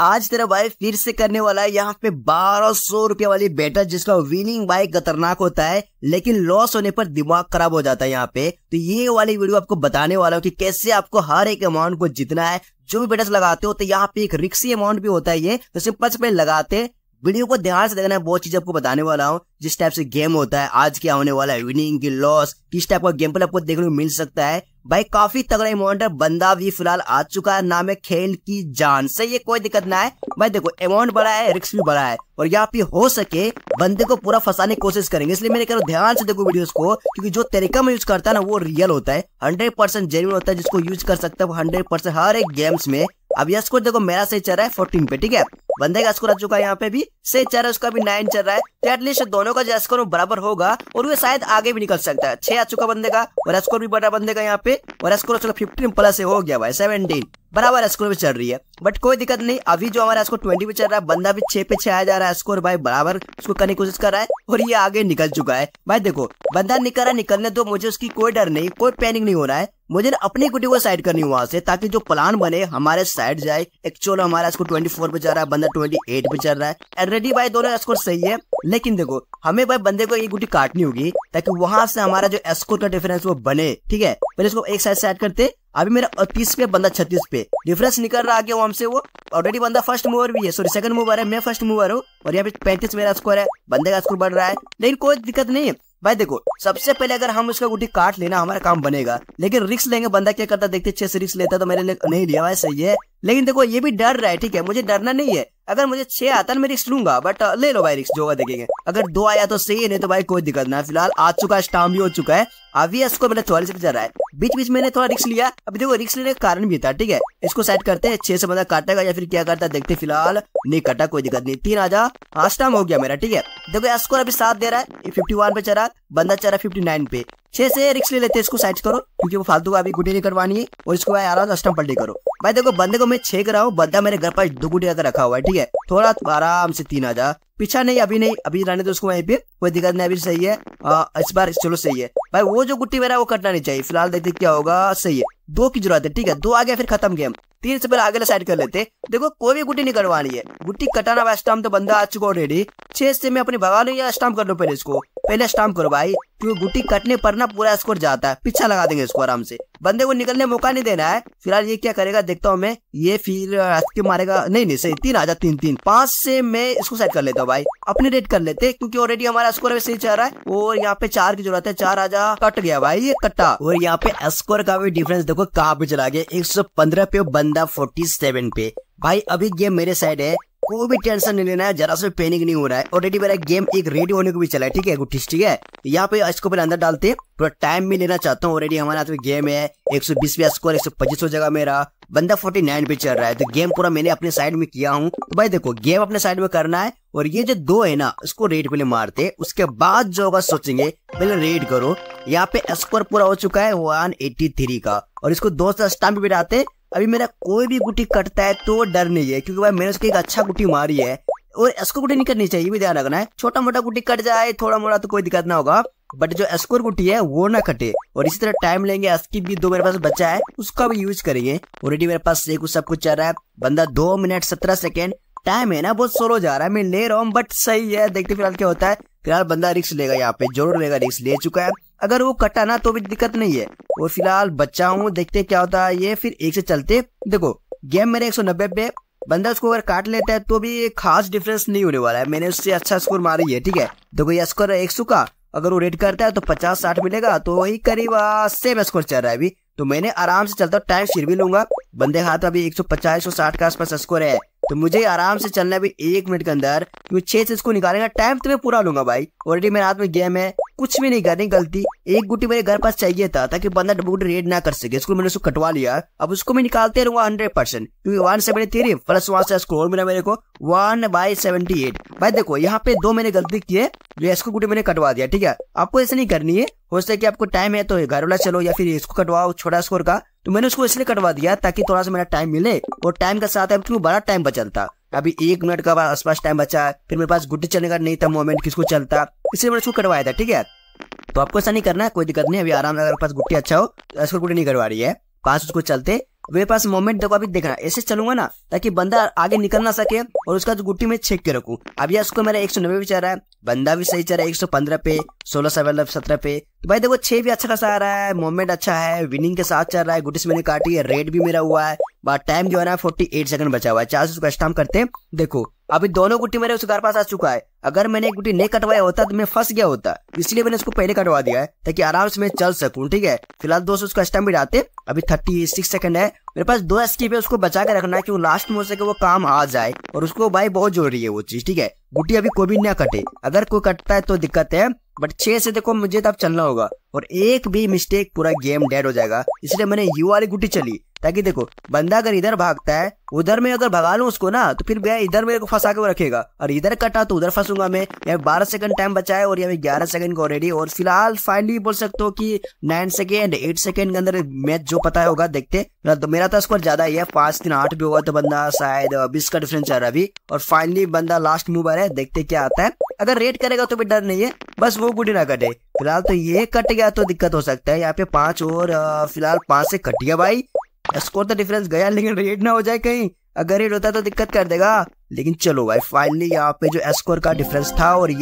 आज तेरा भाई फिर से करने वाला है यहाँ पे बारह सौ रुपए वाली बेटर जिसका विनिंग बाय खतरनाक होता है लेकिन लॉस होने पर दिमाग खराब हो जाता है यहाँ पे तो ये वाली वीडियो आपको बताने वाला हूँ कि कैसे आपको हर एक अमाउंट को जितना है जो भी बेटर्स लगाते हो तो यहाँ पे एक रिक्सी अमाउंट भी होता है ये तो सिंपल से लगाते वीडियो को ध्यान से देखना है बहुत चीज आपको बताने वाला हूँ जिस टाइप से गेम होता है आज क्या होने वाला है विनिंग की लॉस किस टाइप का गेम पर आपको देखने को मिल सकता है भाई काफी तगड़ा अमाउंट बंदा भी फिलहाल आ चुका है नाम है खेल की जान सही है कोई दिक्कत ना है भाई देखो अमाउंट बड़ा है रिक्स भी बड़ा है और या पे हो सके बंदे को पूरा फंसाने की कोशिश करेंगे इसलिए मैंने कह ध्यान से देखो वीडियोस को क्योंकि जो तरीका मैं यूज करता है ना वो रियल होता है हंड्रेड परसेंट जेन्यून होता है जिसको यूज कर सकते हो हंड्रेड परसेंट हर एक गेम्स में अब यह स्कोर देखो मेरा सही चल रहा है फोर्टीन पे ठीक है बंदे का स्कोर आ चुका है यहाँ पे भी सही चल रहा है उसका भी नाइन चल रहा है तो एटलीस्ट दोनों का जो स्कोर बराबर होगा और वो शायद आगे भी निकल सकता है छह आ चुका बंदे का और स्कोर भी बड़ा बंदे का यहाँ पे और स्कोर चुका फिफ्टीन प्लस हो गया भाई सेवनटीन बराबर स्कोर पे चल रही है बट कोई दिक्कत नहीं अभी जो हमारा स्कोर ट्वेंटी पे चल रहा है बंदा भी छह पे छह आया जा रहा है स्कोर भाई बराबर उसको करने की कोशिश कर रहा है और ये आगे निकल चुका है भाई देखो बंदा निकल रहा है निकलने दो मुझे उसकी कोई डर नहीं कोई पैनिक नहीं हो रहा है मुझे ना अपनी गुटी को साइड करनी वहां से ताकि जो प्लान बने हमारे साइड जाए एक्चुअल हमारा स्कोर ट्वेंटी फोर पे चल रहा है बंदा ट्वेंटी एट पे चल रहा है ऑलरेडी भाई दोनों स्कोर सही है लेकिन देखो हमें भाई बंदे को ये गुटी काटनी होगी ताकि वहां से हमारा जो स्कोर का डिफरेंस वो बने ठीक है पहले इसको एक साइड साइड करते अभी मेरा तीस पे बंदा छत्तीस पे डिफरेंस निकल रहा आगे से वो ऑलरेडी बंदा फर्स्ट मूवर भी है सॉरी सेकंड मूवर है मैं फर्स्ट मूवर हूँ और यहाँ पे पैंतीस मेरा स्कोर है बंदे का स्कोर बढ़ रहा है लेकिन कोई दिक्कत नहीं है भाई देखो सबसे पहले अगर हम उसका गुटी काट लेना हमारा काम बनेगा लेकिन रिक्स लेंगे बंदा क्या करता देखते छह से रिक्स लेता तो मैंने नहीं लिया सही है लेकिन देखो ये भी डर रहा है ठीक है मुझे डरना नहीं है अगर मुझे छह आता ना तो मैं रिक्स लूंगा बट uh, ले लो भाई रिक्स जो देखेंगे अगर दो आया तो सही है नहीं तो भाई कोई दिक्कत ना फिलहाल आ चुका है स्टाम भी हो चुका है अभी इसको मैंने चौलीस पे जा रहा है बीच बीच मैंने थोड़ा रिक्स लिया अभी देखो रिक्स लेने का कारण भी था ठीक है इसको सेट करते हैं छह से बंदा काटेगा या फिर क्या करता है देखते फिलहाल नहीं कटा कोई दिक्कत नहीं तीन आजा हाँ स्टाम हो गया मेरा ठीक है देखो स्कोर अभी साथ दे रहा है फिफ्टी वन पे चरा बंदा चरा फिफ्टी नाइन पे छह से रिक्स ले लेते हैं इसको साइड करो क्योंकि वो फालतू का अभी गुटी नहीं करवानी है और इसको भाई आराम से अष्टम पल्टी करो भाई देखो बंदे को मैं छे कर रहा हूँ बंदा मेरे घर पर दो गुटी का रखा हुआ है ठीक है है थोड़ा आराम से तीन आजा पीछा नहीं अभी नहीं अभी रहने तो उसको वहीं पे कोई दिक्कत नहीं अभी सही है आ, इस बार चलो सही है भाई वो जो गुट्टी मेरा वो कटना नहीं चाहिए फिलहाल देखते क्या होगा सही है दो की जरूरत है ठीक है दो आ गया फिर खत्म गेम तीन से पहले आगे साइड कर लेते देखो कोई भी गुट्टी नहीं करवानी है गुट्टी कटाना वाला स्टाम तो बंदा आ चुका ऑलरेडी छह से मैं अपनी भगा लू या स्टाम्प कर लो पहले इसको पहले स्टाम्प करो भाई क्योंकि गुटी कटने पर ना पूरा स्कोर जाता है पीछा लगा देंगे इसको आराम से बंदे को निकलने मौका नहीं देना है फिलहाल ये क्या करेगा देखता हूँ मैं ये फिर के मारेगा नहीं नहीं सही तीन आ जाए तीन तीन पांच से मैं इसको सेट कर लेता हूँ भाई अपने रेट कर लेते क्यूँकी ऑलरेडी हमारा स्कोर वैसे चल रहा है और यहाँ पे चार की जरूरत है चार आजा कट गया भाई ये कट्टा और यहाँ पे स्कोर का भी डिफरेंस देखो कहाँ पे चला गया एक पे बंदा फोर्टी पे भाई अभी गेम मेरे साइड है कोई भी टेंशन नहीं लेना है जरा से पैनिक नहीं हो रहा है ऑलरेडी मेरा गेम एक रेडी होने को भी चला है ठीक है गुटिस ठीक है यहाँ पे इसको पहले अंदर डालते हैं टाइम भी लेना चाहता हूँ ऑलरेडी हमारे हाथ में गेम है एक सौ बीस पे स्कोर एक सौ पच्चीस जगह मेरा बंदा फोर्टी नाइन पे चल रहा है तो गेम पूरा मैंने अपने साइड में किया हूँ तो भाई देखो गेम अपने साइड में करना है और ये जो दो है ना उसको रेड पहले मारते उसके बाद जो होगा सोचेंगे पहले रेड करो यहाँ पे स्कोर पूरा हो चुका है वन एट्टी थ्री का और इसको दो सौ स्टाम्प भी डालते अभी मेरा कोई भी गुटी कटता है तो डर नहीं है क्योंकि भाई मैंने उसकी एक अच्छा गुटी मारी है और एस्को गुटी नहीं करनी चाहिए भी ध्यान रखना है छोटा मोटा गुटी कट जाए थोड़ा मोटा तो कोई दिक्कत ना होगा बट जो स्कोर गुटी है वो ना कटे और इसी तरह टाइम लेंगे अस्की भी दो मेरे पास बचा है उसका भी यूज करेंगे ऑलरेडी मेरे पास एक कुछ सब कुछ चल रहा है बंदा दो मिनट सत्रह सेकेंड टाइम है ना बहुत सोलो जा रहा है मैं ले रहा हूँ बट सही है देखते फिलहाल क्या होता है फिलहाल बंदा रिक्स लेगा यहाँ पे जरूर लेगा रिक्स ले चुका है अगर वो कटा ना तो भी दिक्कत नहीं है और फिलहाल बच्चा हूँ देखते क्या होता है ये फिर एक से चलते देखो गेम मेरे 190 पे बंदा उसको अगर काट लेता है तो भी खास डिफरेंस नहीं होने वाला है मैंने उससे अच्छा स्कोर मारी है ठीक है देखो ये स्कोर एक एक का अगर वो रेड करता है तो पचास साठ मिलेगा तो वही करीब सेम स्कोर चल रहा है अभी तो मैंने आराम से चलता टाइम फिर भी लूंगा बंदे हाथ अभी एक सौ पचास सौ साठ के आसपास स्कोर है तो मुझे आराम से चलना है अभी एक मिनट के अंदर क्योंकि छह से इसको निकालेगा टाइम तो मैं पूरा लूंगा भाई ऑलरेडी मेरे हाथ में गेम है कुछ भी नहीं करनी गलती एक गुटी मेरे घर पास चाहिए था ताकि बंदा डबूट रेड ना कर सके इसको मैंने उसको कटवा लिया अब उसको मैं निकालते रहूंगा हंड्रेड परसेंट क्योंकि वन सेवेंटी थ्री प्लस वहां से स्कोर मिला मेरे को वन बाई सेवेंटी एट भाई देखो यहाँ पे दो मैंने गलती की है जो इसको गुटी मैंने कटवा दिया ठीक है आपको ऐसे नहीं करनी है हो सकता सके आपको टाइम है तो घर वाला चलो या फिर इसको कटवाओ छोटा स्कोर का तो मैंने उसको इसलिए कटवा दिया ताकि थोड़ा सा मेरा टाइम मिले और टाइम का साथ है बड़ा टाइम बचलता अभी एक मिनट का आसपास टाइम बचा है फिर मेरे पास गुड्डी चलने का नहीं था मोमेंट किसको चलता इसलिए मैंने इसको करवाया था ठीक है तो आपको ऐसा नहीं करना है कोई दिक्कत नहीं अभी आराम अगर पास गुट्टी अच्छा हो तो ऐसा गुट्टी नहीं करवा रही है पास उसको चलते मेरे पास मोमेंट देखो अभी देखना ऐसे चलूंगा ना ताकि बंदा आगे निकल ना सके और उसका जो तो गुट्टी में छेक के रखू अब यह उसको मेरा एक सौ नब्बे भी चल रहा है बंदा भी सही चल रहा है एक सौ पंद्रह पे सोलह सवेल्व मतलब सत्रह पे तो भाई देखो छह भी अच्छा खासा आ रहा है मोमेंट अच्छा है विनिंग के साथ चल रहा है से मैंने काटी है रेड भी मेरा हुआ है बट टाइम जो है ना फोर्टी एट सेकंड बचा हुआ है चार सौ स्टाम करते हैं देखो अभी दोनों गुटी मेरे उसके पास आ चुका है अगर मैंने एक गुटी नहीं कटवाया होता तो मैं फंस गया होता इसलिए मैंने उसको पहले कटवा दिया है ताकि आराम से मैं चल सकूं ठीक है फिलहाल दोस्तों उसका स्टाम भी डालते अभी थर्टी सिक्स सेकंड है मेरे पास दो स्कीप है उसको बचा के रखना है वो लास्ट में हो सके वो काम आ जाए और उसको भाई बहुत जरूरी है वो चीज ठीक है गुटी अभी कोई भी ना कटे अगर कोई कटता है तो दिक्कत है बट छे से देखो मुझे तब चलना होगा और एक भी मिस्टेक पूरा गेम डेड हो जाएगा इसलिए मैंने यू वाली गुटी चली ताकि देखो बंदा अगर इधर भागता है उधर में अगर भगा लू उसको ना तो फिर मैं इधर मेरे को फंसा के रखेगा और इधर कटा तो उधर फंसूंगा मैं यहाँ बारह सेकंड टाइम बचा है और यहाँ ग्यारह सेकंड को ऑलरेडी और फिलहाल फाइनली बोल सकते हो कि नाइन सेकेंड एट सेकंड के अंदर मैच जो पता होगा देखते तो मेरा तो स्कोर ज्यादा ही है पांच तीन आठ भी होगा तो बंदा शायद बीस का डिफरेंस है अभी और फाइनली बंदा लास्ट मूवर है देखते क्या आता है अगर रेड करेगा तो भी डर नहीं है बस वो गुडी ना कटे फिलहाल तो ये कट गया तो दिक्कत हो सकता है यहाँ पे पांच और फिलहाल पांच से कट गया भाई स्कोर तो डिफरेंस गया लेकिन रेड ना हो जाए कहीं अगर रेड होता तो दिक्कत कर देगा लेकिन चलो भाई फाइनली यहाँ पे जो स्कोर का डिफरेंस था और